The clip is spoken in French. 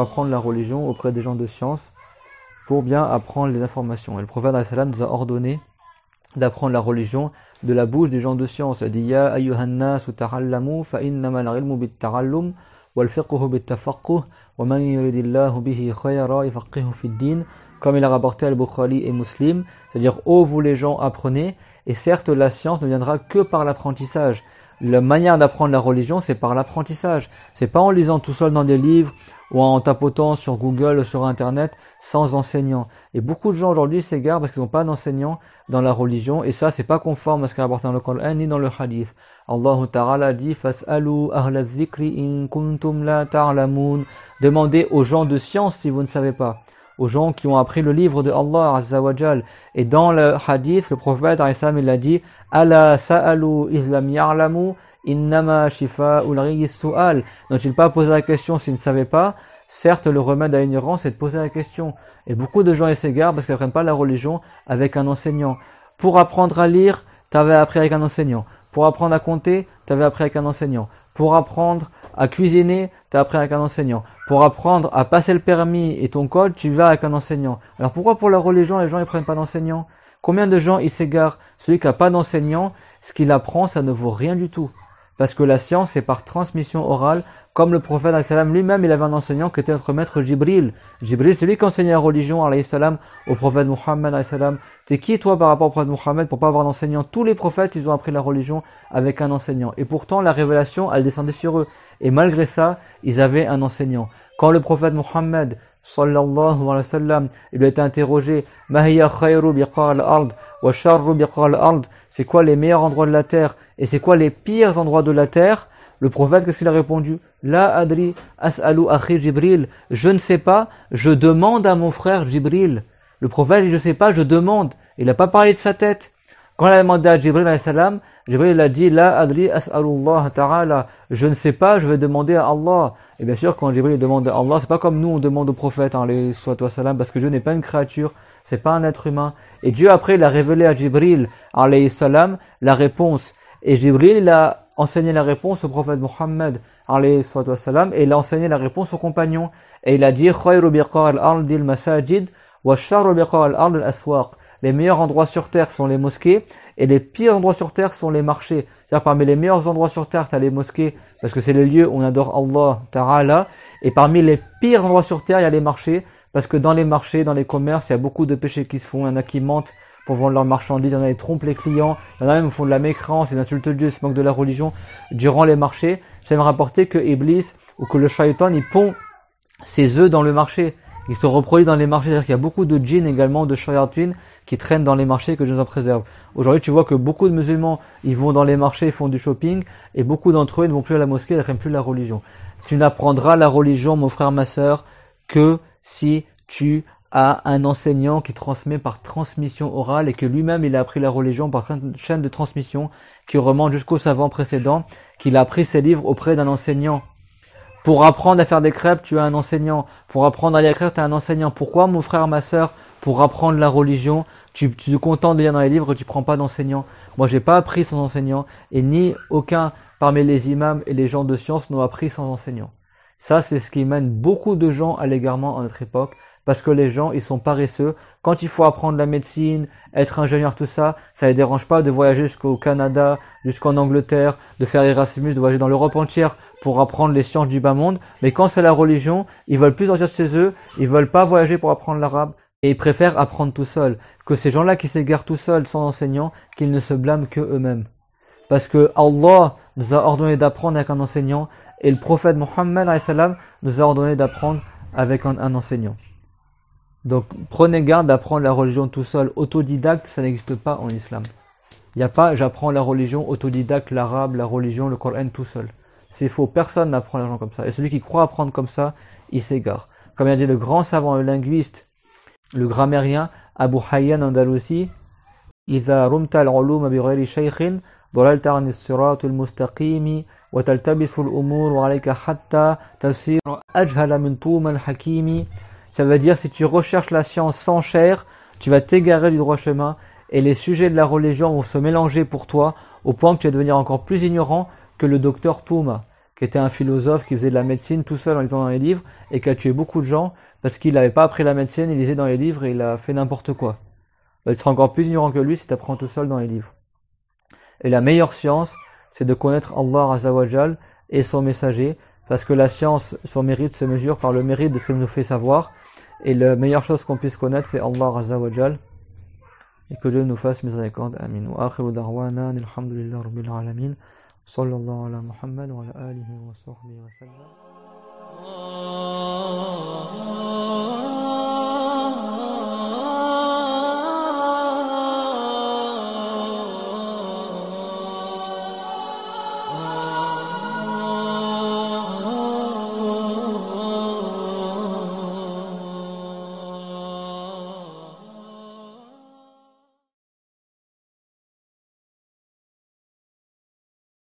apprendre la religion auprès des gens de science pour bien apprendre les informations. Et le prophète nous a ordonné d'apprendre la religion de la bouche des gens de science. Il dit Comme il a rapporté Al-Bukhari et Muslim, c'est-à-dire ô vous les gens apprenez et certes la science ne viendra que par l'apprentissage la manière d'apprendre la religion, c'est par l'apprentissage. C'est pas en lisant tout seul dans des livres ou en tapotant sur Google, ou sur Internet, sans enseignant. Et beaucoup de gens aujourd'hui s'égarent parce qu'ils n'ont pas d'enseignant dans la religion. Et ça, c'est pas conforme à ce qui est rapporté dans le Coran ni dans le Hadith. Allah Ta'ala dit, Fas'alu in kuntum la ta'lamun. Demandez aux gens de science si vous ne savez pas aux gens qui ont appris le livre de Allah Azzawajal. Et dans le hadith, le prophète il a dit Allah sa'alu islam innama shifa su'al. N'ont-ils pas posé la question s'ils ne savaient pas Certes, le remède à l'ignorance c'est de poser la question. Et beaucoup de gens s'égarent parce qu'ils n'apprennent pas la religion avec un enseignant. Pour apprendre à lire, tu avais appris avec un enseignant. Pour apprendre à compter, tu avais appris avec un enseignant. Pour apprendre à cuisiner, tu appris avec un enseignant. Pour apprendre à passer le permis et ton code, tu vas avec un enseignant. Alors pourquoi pour la religion, les gens ne prennent pas d'enseignant Combien de gens ils s'égarent Celui qui n'a pas d'enseignant, ce qu'il apprend, ça ne vaut rien du tout. Parce que la science est par transmission orale, comme le prophète lui-même, il avait un enseignant qui était notre maître Jibril. Jibril, c'est lui qui enseignait la religion salam, au prophète Muhammad. T'es qui toi par rapport au prophète Muhammad pour pas avoir d'enseignant Tous les prophètes, ils ont appris la religion avec un enseignant. Et pourtant, la révélation, elle descendait sur eux. Et malgré ça, ils avaient un enseignant. Quand le prophète Muhammad sallallahu alayhi wa sallam, il a été interrogé C'est quoi les meilleurs endroits de la terre et c'est quoi les pires endroits de la terre Le prophète, qu'est-ce qu'il a répondu La adri as'alu akhi Jibril. Je ne sais pas, je demande à mon frère Jibril. Le prophète, je ne sais pas, je demande. Il n'a pas parlé de sa tête. Quand elle a demandé à Jibril salam, Jibril a dit La adri ta'ala, je ne sais pas, je vais demander à Allah. Et bien sûr, quand Jibril demande à Allah, c'est pas comme nous on demande au prophète, hein, alayhi salam, parce que Dieu n'est pas une créature, c'est pas un être humain. Et Dieu après, il a révélé à Jibril salam la réponse. Et Jibril, il a enseigné la réponse au prophète Mohammed salam, et il a enseigné la réponse aux compagnons. Et il a dit biqa al masajid wa biqa al les meilleurs endroits sur terre sont les mosquées et les pires endroits sur terre sont les marchés. C'est-à-dire parmi les meilleurs endroits sur terre, tu as les mosquées parce que c'est le lieu où on adore Allah Ta'ala et parmi les pires endroits sur terre, il y a les marchés parce que dans les marchés, dans les commerces, il y a beaucoup de péchés qui se font, il y en a qui mentent pour vendre leurs marchandises, il y en a qui trompent les clients, il y en a même qui font de la mécrance, ils insultent Dieu, ils se moquent de la religion durant les marchés. Ça me rapporter que Iblis ou que le shaitan, il pond ses œufs dans le marché. Ils se reproduisent dans les marchés, c'est-à-dire qu'il y a beaucoup de djinns également, de shayatin qui traînent dans les marchés, que je nous en préserve. Aujourd'hui, tu vois que beaucoup de musulmans, ils vont dans les marchés, ils font du shopping, et beaucoup d'entre eux ne vont plus à la mosquée, ils traînent plus la religion. Tu n'apprendras la religion, mon frère, ma sœur, que si tu as un enseignant qui transmet par transmission orale et que lui-même il a appris la religion par une chaîne de transmission qui remonte jusqu'au savant précédent, qu'il a appris ses livres auprès d'un enseignant pour apprendre à faire des crêpes, tu as un enseignant. Pour apprendre à lire écrire, tu as un enseignant. Pourquoi, mon frère, ma soeur, pour apprendre la religion, tu, tu te contentes de lire dans les livres, tu prends pas d'enseignant. Moi, j'ai pas appris sans enseignant, et ni aucun parmi les imams et les gens de science n'ont appris sans enseignant. Ça, c'est ce qui mène beaucoup de gens à l'égarement en notre époque, parce que les gens, ils sont paresseux. Quand il faut apprendre la médecine, être ingénieur, tout ça, ça les dérange pas de voyager jusqu'au Canada, jusqu'en Angleterre, de faire Erasmus, de voyager dans l'Europe entière pour apprendre les sciences du bas monde. Mais quand c'est la religion, ils veulent plus en chez eux, ils veulent pas voyager pour apprendre l'arabe, et ils préfèrent apprendre tout seul. Que ces gens-là qui s'égarent tout seuls sans enseignant, qu'ils ne se blâment que eux-mêmes. Parce que Allah nous a ordonné d'apprendre avec un enseignant et le prophète Mohammed nous a ordonné d'apprendre avec un, enseignant. Donc prenez garde d'apprendre la religion tout seul. Autodidacte, ça n'existe pas en islam. Il n'y a pas j'apprends la religion autodidacte, l'arabe, la religion, le Coran tout seul. C'est faux, personne n'apprend l'argent comme ça. Et celui qui croit apprendre comme ça, il s'égare. Comme a dit le grand savant, le linguiste, le grammairien Abu Hayyan Andalusi, al رمت العلوم بغير shaykhin » Ça veut dire si tu recherches la science sans chair, tu vas t'égarer du droit chemin et les sujets de la religion vont se mélanger pour toi au point que tu vas devenir encore plus ignorant que le docteur Touma, qui était un philosophe qui faisait de la médecine tout seul en lisant dans les livres et qui a tué beaucoup de gens parce qu'il n'avait pas appris la médecine, il lisait dans les livres et il a fait n'importe quoi. Bah, tu seras encore plus ignorant que lui si tu apprends tout seul dans les livres. Et la meilleure science, c'est de connaître Allah Azawajal et son messager, parce que la science, son mérite se mesure par le mérite de ce qu'il nous fait savoir. Et la meilleure chose qu'on puisse connaître, c'est Allah Azawajal, Et que Dieu nous fasse miséricorde. Amin. ala wa wa wa